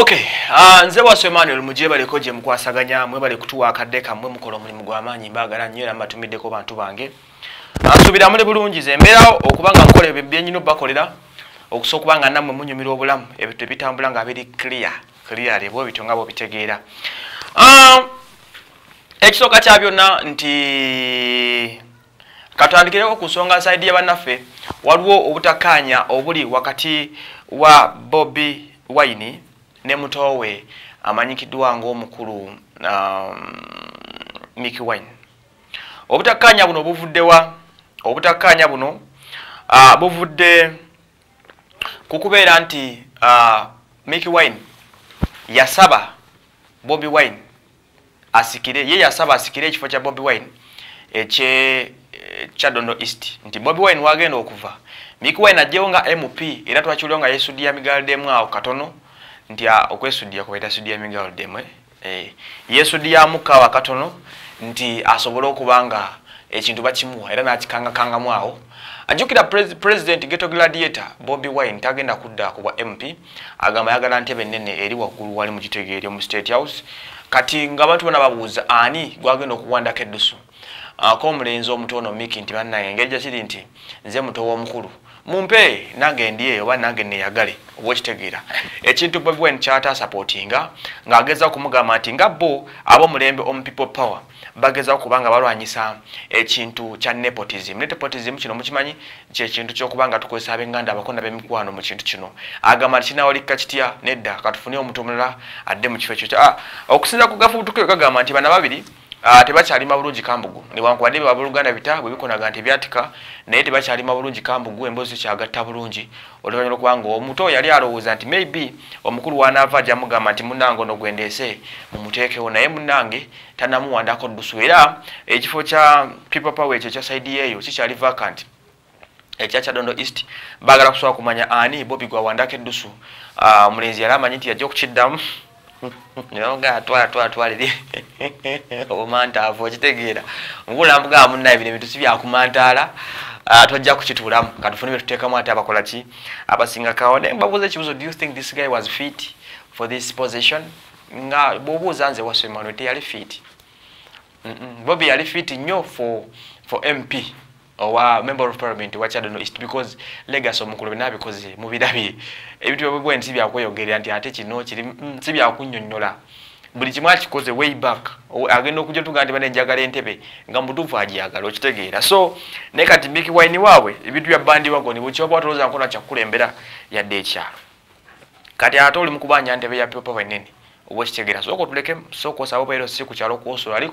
okay uh, nze waso emmanuel mujebaleko gye mukwasaganya mwebale kutuwa akadde kammwe mukola omulimu gw'amaanyi mbaagala nnyo era mbatumiddeko bantu bange asuubiramu ah, ne bulungi ze mbeerawo okubanga nkola ebyo byenyina obakolera okusobola okubanga nammwe munyumira obulamu ebyo tebitambula nga biri clear clear ebwa bityo nga bwobitegeera ah, ekisooka kya byonna nti katandikireko ku nsonga saidi ya bannaffe waliwo obutakkaanya obuli wakati wa bobi wayini ne mutowe amanyikiddwa ngaomukulu um, miki wine obutakkaanya buno buvudde wa obutakkaanya buno uh, buvudde kukubeera nti uh, miki wine yasaba bobi wine asikire ye yasaba asikire ekifo kya bobi wine ekye eh, chadondo eh, east nti bobi wine wagenda okuva miki wine ajjewo nga mp era twakiulio nga yesudiya migaldemu awo katono ntya okwesudya kubaita sudya emigalo demwe eh, yesudyamu kawa katono nti asobole okubanga ekintu bakimuwa era nakikangakangamu awo ajukira president geto gladiator bobi wine tagenda kudda kubwa mp agamba yagala ntebe nene eri waggulu wali mu kitegeeri omu state house kati nga abantu bona babuuza ani gwagenda okuwandako edusu ako omulenzi omutono miki nti bannange engeri gyekiri nti nze muto womukulu mumpe nange ndiye oba nange neyagale obwekitegeera ekintu bwebwen kyatasapootinga ng'ageza okumugamba nti nga bo ab'omulembe omu people power bageza okuba nga balwanyisa ekintu kya nepotism nepotism kino mukimanyi kyekintu kyokuba nga tukozesa abenganda abakonda b'emikwano mu kintu kino agamba nti kinawalikka kitya nedda katufune omuntu omulala adde mu kifo ekyo ah, okusinza ku gafubutukiro kagamba nti bana babiri Ah, tebachalima bulungi kambugu ne wankwade babuluganda bitabwe bikonaga nti byatika naye tebachalima bulungi kambugu embozi kyagatta bulungi oluvannyuma kubanga omuto yali alowooza nti maybe omukulu wanaava ajamugamba nti munnange ono gwendeese mumuteekewo naye munnange tanamuwandako ddusu era ekifo kya peple power ekyo ekya saidi yeeyo kikyali vacant ekya kyadondo east baagala kusobola kumanya ani bobi gwawandako eddusu ah, omulenzi yali amanyi nti yajja okukiddamu twala twala twala li obumantaavu okitegeera mukula mbugaa munnaye bino ebintu si byakumantaala ah, tojja kukituulamu katufune bye tuteekamu ate abakola ki abasinga kawo naye mbabuuza ekibuzo do you think this guy was fit for this position nga bwobuuza nze wasemanwe teyali fiiti bobi yali fiiti nnyo for mp owa member of parliament wa chadano east because legacy omukulube nabe because mubidabi ebintu bwe bwenzi bya kuyogera anti ate kino kiri mm, si bya kunnyonnyola buli kimu akikoze way back agenda okujja tugandi bane njagala entebe nga mutuufu ajyagala okitegeera so naye kati miki waini waabwe ebintu bya bandi wagoni bukyoba watolooza nkona kyakukulembera yadde ekyalo kati ate oli mu kubanja ntebe ya pepa wenene owekitegera soka tuleke sokosawo bairo si kukyalo kwosola ali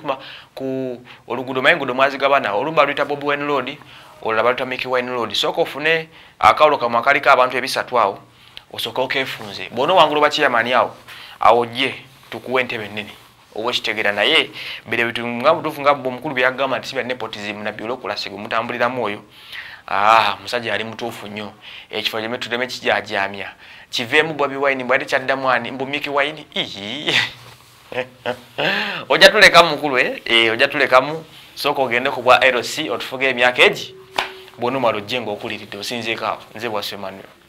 ku oluguudo maye enguudo mwazigabana olumba luyita bobi wine road olulala baluyita miki wine road soka ofune akawulo kamwe akaliko abantu ebisatu awo osokeo kefunze bona owangulo bakiyamani awo awo gye tukuwa entebe ennene owekitegera naye bire bitu nga butuufu nga omukulu byagamba nti si bya nepotism nabyolokulasigwe mutambuliramu oyo ah musajja yali mutuufu nnyo ekifo gyeme tuleme kijajamya kiveemu bobi waini bwali kyaddamwani mbumiki waini ii oja tulekamu mukulu e eh? eh, oja tulekamu sooka ogendeku bwa rc otufuga emyaka egi bwonumala ojjenga okuliridde osinzeekaawo nze bwasemanuel